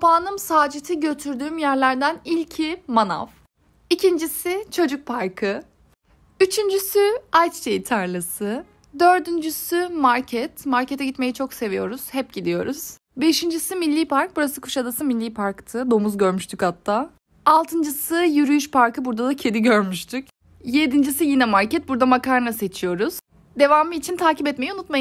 Papağanım Sacit'i götürdüğüm yerlerden ilki manav. İkincisi çocuk parkı. Üçüncüsü ayçiçeği tarlası. Dördüncüsü market. Markete gitmeyi çok seviyoruz. Hep gidiyoruz. Beşincisi Milli Park. Burası Kuşadası Milli Park'tı. Domuz görmüştük hatta. Altıncısı yürüyüş parkı. Burada da kedi görmüştük. Yedincisi yine market. Burada makarna seçiyoruz. Devamı için takip etmeyi unutmayın.